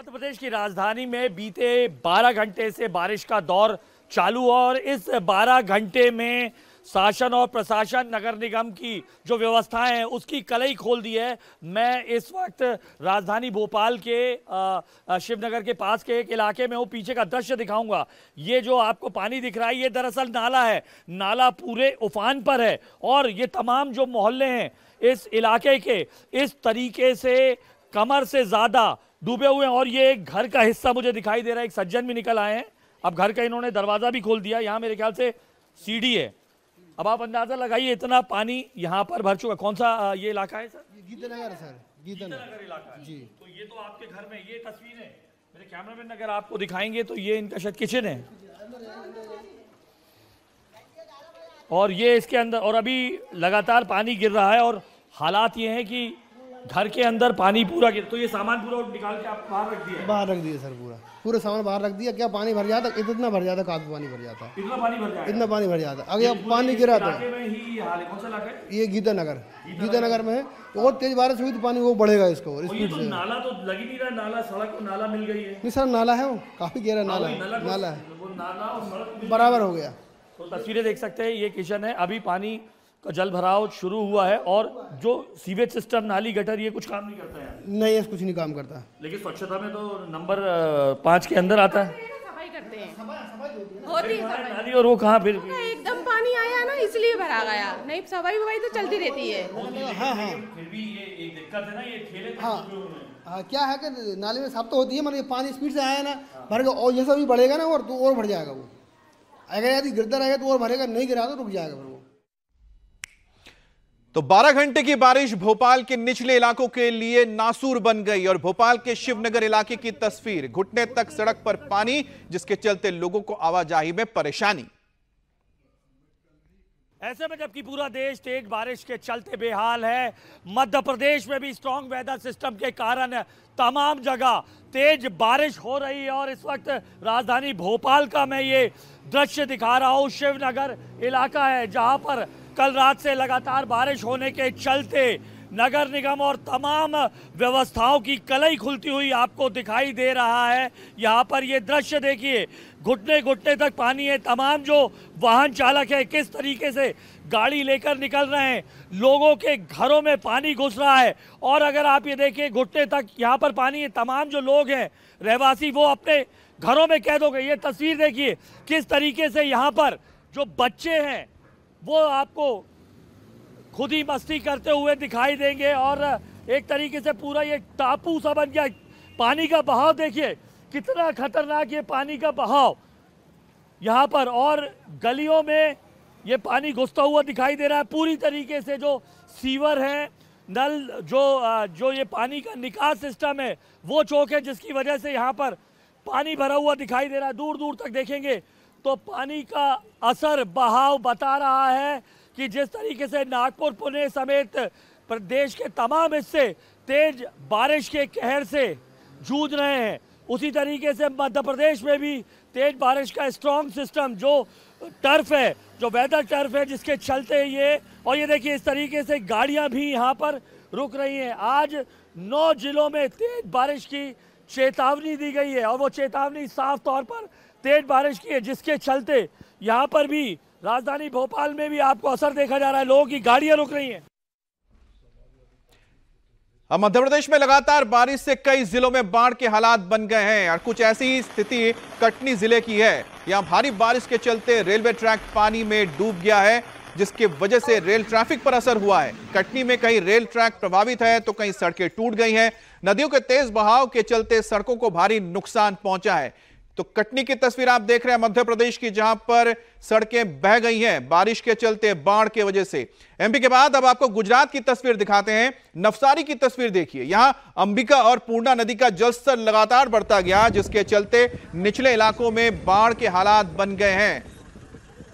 मध्य प्रदेश की राजधानी में बीते 12 घंटे से बारिश का दौर चालू और इस 12 घंटे में शासन और प्रशासन नगर निगम की जो व्यवस्थाएं हैं उसकी कलई खोल दी है मैं इस वक्त राजधानी भोपाल के शिवनगर के पास के एक इलाके में हूँ पीछे का दृश्य दिखाऊंगा ये जो आपको पानी दिख रहा है ये दरअसल नाला है नाला पूरे उफान पर है और ये तमाम जो मोहल्ले हैं इस इलाके के इस तरीके से कमर से ज़्यादा डूबे हुए हैं और ये एक घर का हिस्सा मुझे दिखाई दे रहा है एक सज्जन भी निकल आए हैं अब घर का इन्होंने दरवाज़ा भी खोल दिया यहाँ मेरे ख्याल से सीढ़ी है अब आप अंदाज़ा लगाइए इतना पानी यहाँ पर भर चुका कौन सा ये इलाका है सर गीतानगर सर गीतानगर इलाका जी तो ये तो आपके घर में ये तस्वीर है मेरे कैमरामैन अगर आपको दिखाएंगे तो ये इनका शायद किचन है और ये इसके अंदर और अभी लगातार पानी गिर रहा है और हालात ये हैं कि घर के अंदर पानी पूरा गिर तो ये सामान पूरा निकाल के आप बाहर रख दिया बाहर रख दिया सर पूरा पूरा सामान बाहर रख दिया क्या पानी भर जाता इतना भर जाता काफी पानी भर जाता इतना पानी भर जाता इतना पानी भर जाता अगर पानी गिरा था ये गीता नगर गीता नगर में है और तो तेज बारिश हुई तो पानी वो बढ़ेगा इसको और स्पीड तो से नाला तो लगी नहीं रहा नाला सड़क नाला मिल गई है नहीं सर नाला है वो काफी गहरा नाला है नाला तो है बराबर हो गया तो तस्वीरें देख सकते हैं ये किचन है अभी पानी का जल भराव शुरू हुआ है और जो सीवेज सिस्टम नाली गटर ये कुछ काम नहीं करता है नहीं ये कुछ नहीं काम करता लेकिन स्वच्छता में तो नंबर पाँच के अंदर आता है करते हैं होती और वो कहाँ फिर एकदम पानी आया ना इसलिए भरा गया नहीं सफाई वफाई तो चलती रहती है हाँ हाँ फिर भी ये एक दिक्कत है ना तो हाँ।, हाँ क्या है कि नाले में साफ तो होती है मतलब पानी स्पीड से आया ना भर गया और जैसा भी बढ़ेगा ना और तो और बढ़ जाएगा वो अगर यदि गिरता रहेगा तो और भरेगा नहीं गिरा तो रुक जाएगा तो 12 घंटे की बारिश भोपाल के निचले इलाकों के लिए नासूर बन गई और भोपाल के शिवनगर इलाके की तस्वीर घुटने तक सड़क पर पानी जिसके चलते लोगों को आवाजाही में परेशानी ऐसे में जबकि पूरा देश तेज बारिश के चलते बेहाल है मध्य प्रदेश में भी स्ट्रांग वेदर सिस्टम के कारण तमाम जगह तेज बारिश हो रही है और इस वक्त राजधानी भोपाल का मैं ये दृश्य दिखा रहा हूँ शिवनगर इलाका है जहाँ पर कल रात से लगातार बारिश होने के चलते नगर निगम और तमाम व्यवस्थाओं की कलई खुलती हुई आपको दिखाई दे रहा है यहाँ पर ये दृश्य देखिए घुटने घुटने तक पानी है तमाम जो वाहन चालक है किस तरीके से गाड़ी लेकर निकल रहे हैं लोगों के घरों में पानी घुस रहा है और अगर आप ये देखिए घुटने तक यहाँ पर पानी है तमाम जो लोग हैं रहवासी वो अपने घरों में कैद हो गए ये तस्वीर देखिए किस तरीके से यहाँ पर जो बच्चे हैं वो आपको खुद ही मस्ती करते हुए दिखाई देंगे और एक तरीके से पूरा ये टापू सा बन गया पानी का बहाव देखिए कितना खतरनाक ये पानी का बहाव यहाँ पर और गलियों में ये पानी घुसता हुआ दिखाई दे रहा है पूरी तरीके से जो सीवर है नल जो जो ये पानी का निकास सिस्टम है वो चौक है जिसकी वजह से यहाँ पर पानी भरा हुआ दिखाई दे रहा है दूर दूर तक देखेंगे तो पानी का असर बहाव बता रहा है कि जिस तरीके से नागपुर पुणे समेत प्रदेश के तमाम हिस्से तेज बारिश के कहर से जूझ रहे हैं उसी तरीके से मध्य प्रदेश में भी तेज बारिश का स्ट्रॉन्ग सिस्टम जो टर्फ है जो वेदर टर्फ है जिसके चलते ये और ये देखिए इस तरीके से गाड़ियां भी यहाँ पर रुक रही हैं आज नौ जिलों में तेज बारिश की चेतावनी दी गई है और वो चेतावनी साफ तौर पर तेज बारिश की है जिसके चलते यहाँ पर भी राजधानी भोपाल में भी आपको असर देखा जा रहा है लोगों की गाड़ियां रुक रही हैं अब मध्य प्रदेश में लगातार बारिश से कई जिलों में बाढ़ के हालात बन गए हैं और कुछ ऐसी ही स्थिति कटनी जिले की है यहाँ भारी बारिश के चलते रेलवे ट्रैक पानी में डूब गया है जिसके वजह से रेल ट्रैफिक पर असर हुआ है कटनी में कहीं रेल ट्रैक प्रभावित है तो कहीं सड़कें टूट गई हैं नदियों के तेज बहाव के चलते सड़कों को भारी नुकसान पहुंचा है तो कटनी की तस्वीर आप देख रहे हैं मध्य प्रदेश की जहां पर सड़कें बह गई हैं बारिश के चलते बाढ़ के वजह से एमपी के बाद अब आपको गुजरात की तस्वीर दिखाते हैं नवसारी की तस्वीर देखिए यहां अंबिका और पूर्णा नदी का जलस्तर लगातार बढ़ता गया जिसके चलते निचले इलाकों में बाढ़ के हालात बन गए हैं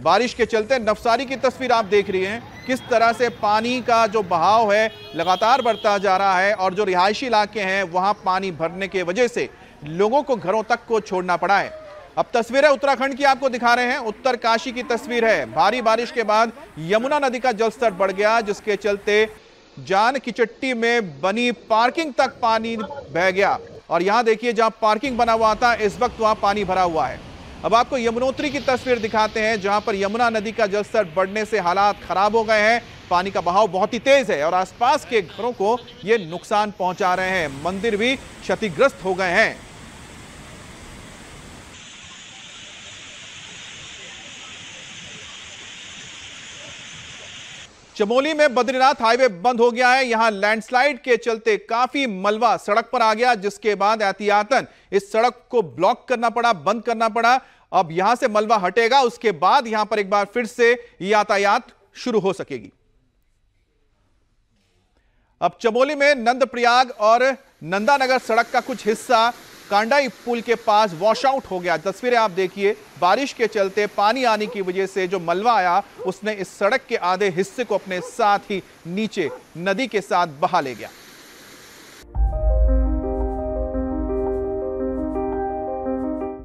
बारिश के चलते नवसारी की तस्वीर आप देख रही हैं किस तरह से पानी का जो बहाव है लगातार बढ़ता जा रहा है और जो रिहायशी इलाके हैं वहाँ पानी भरने के वजह से लोगों को घरों तक को छोड़ना पड़ा है अब तस्वीरें उत्तराखंड की आपको दिखा रहे हैं उत्तर काशी की तस्वीर है भारी बारिश के बाद यमुना नदी का जलस्तर बढ़ गया जिसके चलते जान की चट्टी में बनी पार्किंग तक पानी बह गया और यहाँ देखिए जहाँ पार्किंग बना हुआ था इस वक्त वहां पानी भरा हुआ है अब आपको यमुनोत्री की तस्वीर दिखाते हैं जहां पर यमुना नदी का जलस्तर बढ़ने से हालात खराब हो गए हैं पानी का बहाव बहुत ही तेज है और आसपास के घरों को ये नुकसान पहुंचा रहे हैं मंदिर भी क्षतिग्रस्त हो गए हैं चमोली में बद्रीनाथ हाईवे बंद हो गया है यहां लैंडस्लाइड के चलते काफी मलबा सड़क पर आ गया जिसके बाद एहतियातन इस सड़क को ब्लॉक करना पड़ा बंद करना पड़ा अब यहां से मलबा हटेगा उसके बाद यहां पर एक बार फिर से यातायात शुरू हो सकेगी अब चमोली में नंदप्रयाग और नंदानगर सड़क का कुछ हिस्सा कांडाई पुल के पास वॉश आउट हो गया तस्वीरें आप देखिए बारिश के चलते पानी आने की वजह से जो मलबा आया उसने इस सड़क के आधे हिस्से को अपने साथ ही नीचे नदी के साथ बहा ले गया